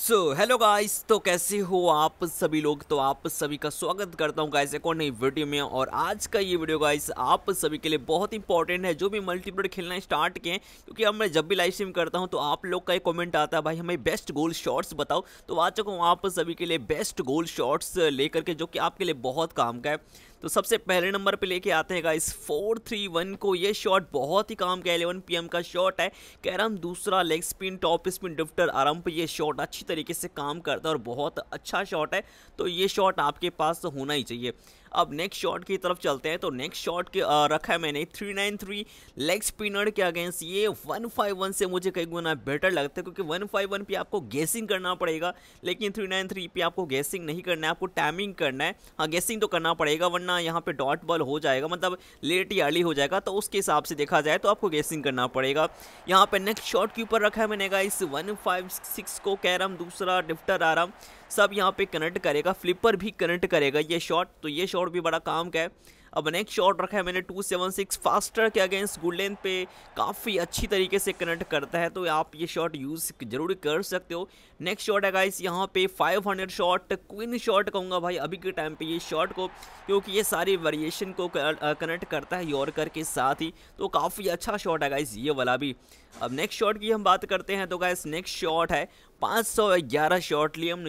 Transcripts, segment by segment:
so hello guys तो कैसे हो आप सभी लोग तो आप सभी का स्वागत करता हूं गाइस एक और नई वीडियो में और आज का ये वीडियो गाइस आप सभी के लिए बहुत इंपॉर्टेंट है जो भी मल्टीप्लेयर खेलना स्टार्ट किए क्योंकि अब मैं जब भी लाइव स्ट्रीम करता हूं तो आप लोग का एक कमेंट आता है भाई हमें बेस्ट गोल शॉट्स बताओ तो आ चुका हूँ आप सभी के लिए बेस्ट गोल शॉट्स लेकर के जो कि आपके लिए बहुत काम का है तो सबसे पहले नंबर पे लेके आते हैं गाइस फोर थ्री वन को ये शॉट बहुत ही काम का एलेवन पी का शॉट है carrom doosra leg spin top spin drifter आराम पर यह शॉट अच्छी तरीके से काम करता है और बहुत अच्छा शॉट है तो ये शॉट आपके पास होना ही चाहिए अब नेक्स्ट शॉट की तरफ चलते हैं तो नेक्स्ट शॉट के रखा है मैंने three nine three leg spinner के अगेंस्ट ये वन फाइव वन से मुझे कई गुना बेटर लगता है क्योंकि वन फाइव वन पे आपको गेसिंग करना पड़ेगा लेकिन थ्री नाइन थ्री पे आपको गेसिंग नहीं करना है आपको टाइमिंग करना है हाँ गेसिंग तो करना पड़ेगा वरना यहाँ पर डॉट बॉल हो जाएगा मतलब लेट या अर्ली हो जाएगा तो उसके हिसाब से देखा जाए तो आपको गेसिंग करना पड़ेगा यहाँ पर नेक्स्ट शॉट के ऊपर रखा है मैंने इस वन फाइव सिक्स को कैरम दूसरा डिफ्टर आराम सब यहाँ पे कनेक्ट करेगा फ्लिपर भी कनेक्ट करेगा ये शॉट तो ये शॉट भी बड़ा काम का है अब नेक्स्ट शॉट रखा है मैंने 276 फास्टर के अगेंस्ट गुड लेंथ पे काफ़ी अच्छी तरीके से कनेक्ट करता है तो आप ये शॉट यूज़ जरूर कर सकते हो नेक्स्ट शॉट है गाइस यहाँ पे 500 शॉट क्वीन शॉट कहूँगा भाई अभी के टाइम पे ये शॉट को क्योंकि ये सारे वेरिएशन को कनेक्ट करता है यॉर्कर के साथ ही तो काफ़ी अच्छा शॉट है गाइस ये वाला भी अब नेक्स्ट शॉट की हम बात करते हैं तो गाइस नेक्स्ट शॉट है पाँच सौ ग्यारह शॉट लियम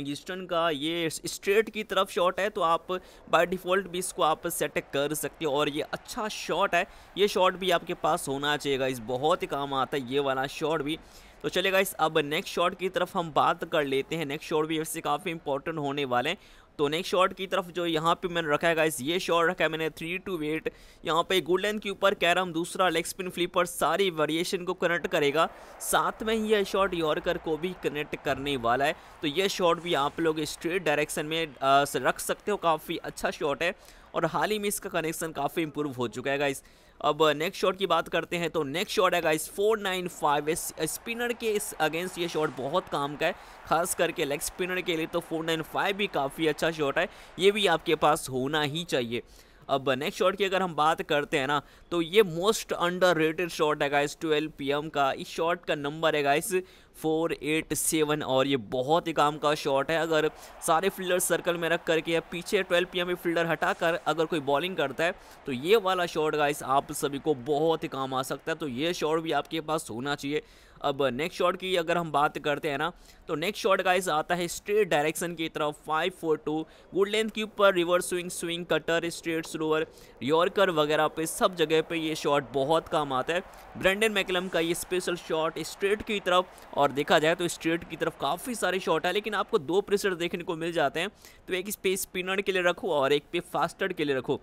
का ये स्ट्रेट की तरफ शॉट है तो आप बाय डिफ़ॉल्ट भी इसको आप सेट कर सकते हो और ये अच्छा शॉट है ये शॉट भी आपके पास होना चाहिए गाइस बहुत ही काम आता है ये वाला शॉट भी तो चलेगा इस अब नेक्स्ट शॉट की तरफ हम बात कर लेते हैं नेक्स्ट शॉट भी वैसे काफ़ी इंपॉर्टेंट होने वाले हैं तो नेक्स्ट शॉट की तरफ जो यहाँ पे मैंने रखा है गाइस ये शॉट रखा है मैंने थ्री टू वेट यहाँ पे गुड लेंथ के ऊपर carrom doosra leg spin flipper सारी वेरिएशन को कनेक्ट करेगा साथ में ही यह शॉट यॉर्कर को भी कनेक्ट करने वाला है तो यह शॉट भी आप लोग स्ट्रेट डायरेक्शन में आ, रख सकते हो काफ़ी अच्छा शॉट है और हाल ही में इसका कनेक्शन काफ़ी इंप्रूव हो चुका है गाइस अब नेक्स्ट शॉट की बात करते हैं तो नेक्स्ट शॉट है गाइस 495 स्पिनर के इस अगेंस्ट ये शॉट बहुत काम का है खास करके लेग स्पिनर के लिए तो 495 भी काफ़ी अच्छा शॉट है ये भी आपके पास होना ही चाहिए अब नेक्स्ट शॉट की अगर हम बात करते हैं ना तो ये मोस्ट अंडर रेटेड शॉट है गाइस ट्वेल्व पी का इस शॉट का नंबर है गाइस फोर एट सेवन और ये बहुत ही काम का शॉट है अगर सारे फील्डर सर्कल में रख करके या पीछे ट्वेल्व पी एम फील्डर हटा कर अगर कोई बॉलिंग करता है तो ये वाला शॉट गाइस आप सभी को बहुत ही काम आ सकता है तो ये शॉट भी आपके पास होना चाहिए अब नेक्स्ट शॉट की अगर हम बात करते हैं ना तो नेक्स्ट शॉट इस आता है स्ट्रेट डायरेक्शन की तरफ five four two good length के ऊपर reverse swing swing cutter straight slower yorker वगैरह पे सब जगह पे ये शॉट बहुत काम आता है ब्रेंडन मैकलम का ये स्पेशल शॉट स्ट्रेट की तरफ और देखा जाए तो स्ट्रेट की तरफ काफ़ी सारे शॉट है लेकिन आपको दो प्रेसर देखने को मिल जाते हैं तो एक इस स्पिनर के लिए रखो और एक पे फास्टर के लिए रखो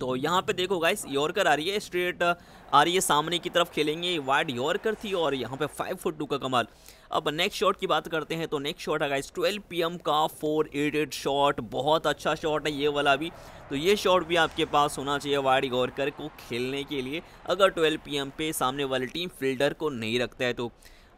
तो यहाँ पे देखो गाइस यॉर्कर आ रही है स्ट्रेट आ रही है सामने की तरफ खेलेंगे वाइड यॉर्कर थी और यहाँ पे फाइव फुट टू का कमाल अब नेक्स्ट शॉट की बात करते हैं तो नेक्स्ट शॉट है गाइस 12 पीएम का फोर एट एट शॉट बहुत अच्छा शॉट है ये वाला भी तो ये शॉट भी आपके पास होना चाहिए वाइड यॉर्कर को खेलने के लिए अगर ट्वेल्व पी पे सामने वाली टीम फील्डर को नहीं रखता है तो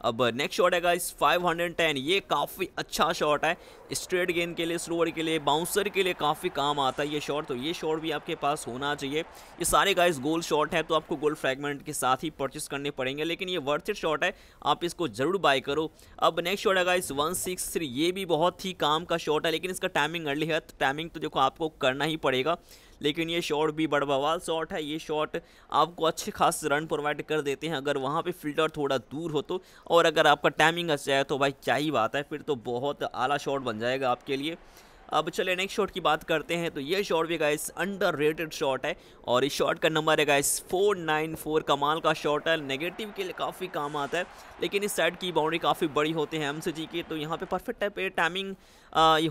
अब नेक्स्ट शॉट है गाइस 510 ये काफ़ी अच्छा शॉट है स्ट्रेट गेंद के लिए स्लोअर के लिए बाउंसर के लिए काफ़ी काम आता है ये शॉट तो ये शॉट भी आपके पास होना चाहिए ये सारे गाइस गोल शॉट है तो आपको गोल फ्रैगमेंट के साथ ही परचेस करने पड़ेंगे लेकिन ये वर्थ इट शॉट है आप इसको ज़रूर बाय करो अब नेक्स्ट शॉट है गाइस वन ये भी बहुत ही काम का शॉट है लेकिन इसका टाइमिंग अर्ली है तो टाइमिंग तो देखो आपको करना ही पड़ेगा लेकिन ये शॉट भी बवाल शॉट है ये शॉट आपको अच्छे खास रन प्रोवाइड कर देते हैं अगर वहाँ पर फील्डर थोड़ा दूर हो तो और अगर आपका टाइमिंग अच्छा है तो भाई क्या ही बात है फिर तो बहुत आला शॉट बन जाएगा आपके लिए अब चले नेक्स्ट शॉट की बात करते हैं तो ये शॉट भी गाइस अंडर रेटेड शॉट है और इस शॉट का नंबर है गाइस 494 कमाल का शॉट है नेगेटिव के लिए काफ़ी काम आता है लेकिन इस साइड की बाउंड्री काफ़ी बड़ी होती है एम जी की तो यहाँ पे परफेक्ट टाइप टाइमिंग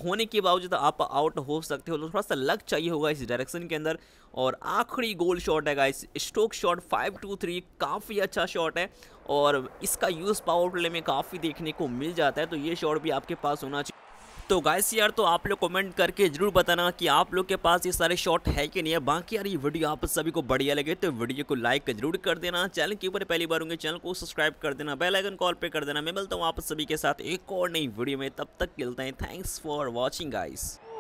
होने के बावजूद आप आउट हो सकते हो तो थोड़ा सा लक चाहिए होगा इस डायरेक्शन के अंदर और आखिरी गोल शॉट है guys stroke shot five two three काफ़ी अच्छा शॉट है और इसका यूज़ पावर प्ले में काफ़ी देखने को मिल जाता है तो ये शॉट भी आपके पास होना चाहिए तो गाइस यार तो आप लोग कमेंट करके जरूर बताना कि आप लोग के पास ये सारे शॉट है कि नहीं है बाकी यार ये वीडियो आप सभी को बढ़िया लगे तो वीडियो को लाइक जरूर कर देना चैनल के ऊपर पहली बार होंगे चैनल को सब्सक्राइब कर देना बेलाइकन कॉल पर कर देना मैं मिलता हूँ आप सभी के साथ एक और नई वीडियो में तब तक मिलते हैं थैंक्स फॉर वॉचिंग गाइस